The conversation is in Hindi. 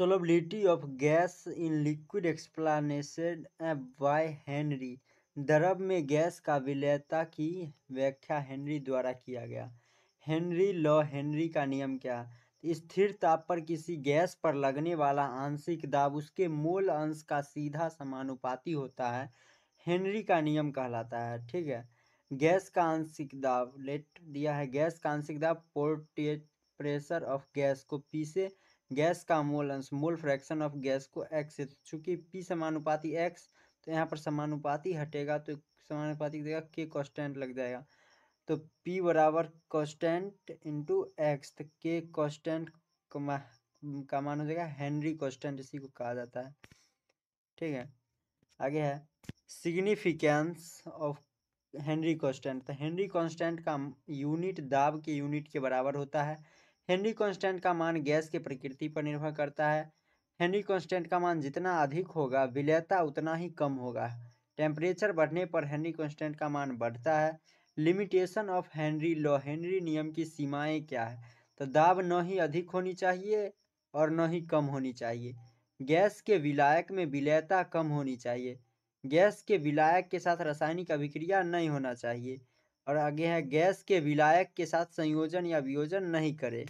solubility of gas in liquid explanation by Henry द्रव में गैस का विलयता की व्याख्या हेनरी द्वारा किया गया हेनरी लॉ हेनरी का नियम क्या स्थिर ताप पर किसी गैस पर लगने वाला आंशिक दाब उसके मूल अंश का सीधा समानुपाती होता है हेनरी का नियम कहलाता है ठीक है गैस का आंशिक दाब लेट दिया है गैस का आंशिक दाब पोर्टेट प्रेशर ऑफ गैस को पी से गैस का मोल अंश मोल फ्रैक्शन ऑफ गैस को एक्स से चूंकि पी समानुपाति एक्स तो यहाँ पर समानुपाति हटेगा तो समानुपाति देगा के कॉन्स्टेंट लग जाएगा तो पी बराबर कॉन्स्टेंट इंटू एक्स तो के कॉन्स्टेंट का मान हो जाएगा हेनरी कॉन्स्टेंट इसी को कहा जाता है ठीक है आगे है सिग्निफिकेंस ऑफ हेनरी कॉन्स्टेंट तो हेनरी कॉन्स्टेंट का यूनिट दाब के यूनिट के बराबर होता है हेनरी कॉन्स्टेंट का मान गैस की प्रकृति पर निर्भर करता है हेनरी कॉन्स्टेंट का मान जितना अधिक होगा विलयता उतना ही कम होगा टेम्परेचर बढ़ने पर हेनरी कॉन्स्टेंट का मान बढ़ता है limitation of Henry law Henry नियम की सीमाएं क्या है तो दाब न ही अधिक होनी चाहिए और न ही कम होनी चाहिए गैस के विलायक में विलयता कम होनी चाहिए गैस के विलायक के साथ रासायनिक अभिक्रिया नहीं होना चाहिए और आगे है गैस के विलायक के साथ संयोजन या वियोजन नहीं करे